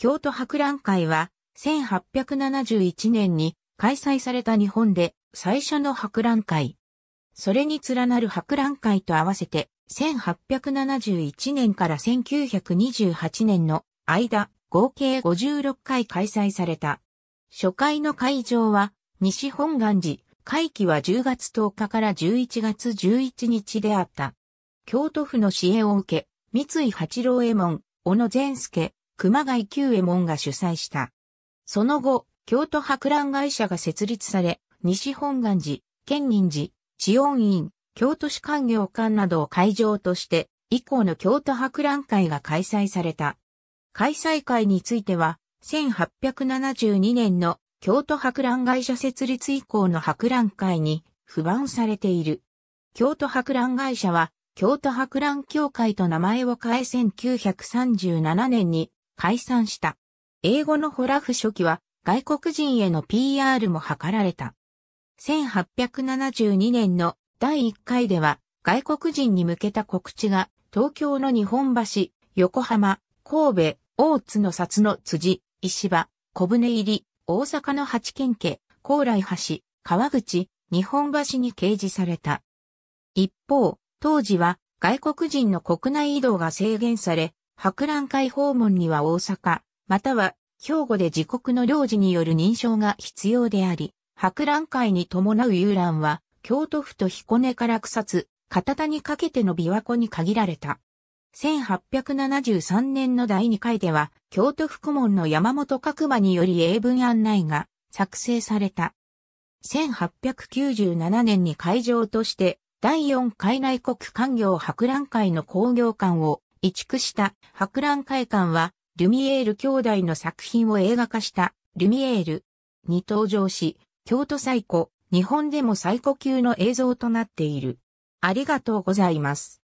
京都博覧会は、1871年に開催された日本で最初の博覧会。それに連なる博覧会と合わせて、1871年から1928年の間、合計56回開催された。初回の会場は、西本願寺、会期は10月10日から11月11日であった。京都府の支援を受け、三井八郎衛門、小野善介、熊谷旧右衛門が主催した。その後、京都博覧会社が設立され、西本願寺、建仁寺、地温院、京都市官業館などを会場として、以降の京都博覧会が開催された。開催会については、1872年の京都博覧会社設立以降の博覧会に不満されている。京都博覧会社は、京都博覧協会と名前を変え1937年に解散した。英語のホラフ初期は外国人への PR も図られた。1872年の第1回では外国人に向けた告知が東京の日本橋、横浜、神戸、大津の札の辻、石場、小舟入り、大阪の八軒家、高麗橋、川口、日本橋に掲示された。一方、当時は外国人の国内移動が制限され、博覧会訪問には大阪、または兵庫で自国の領事による認証が必要であり、博覧会に伴う遊覧は、京都府と彦根から草津、片田にかけての琵琶湖に限られた。1873年の第2回では、京都府顧問の山本角馬により英文案内が作成された。1897年に会場として、第4海内国官業博覧会の工業館を移築した博覧会館は、リュミエール兄弟の作品を映画化したリュミエールに登場し、京都最古、日本でも最古級の映像となっている。ありがとうございます。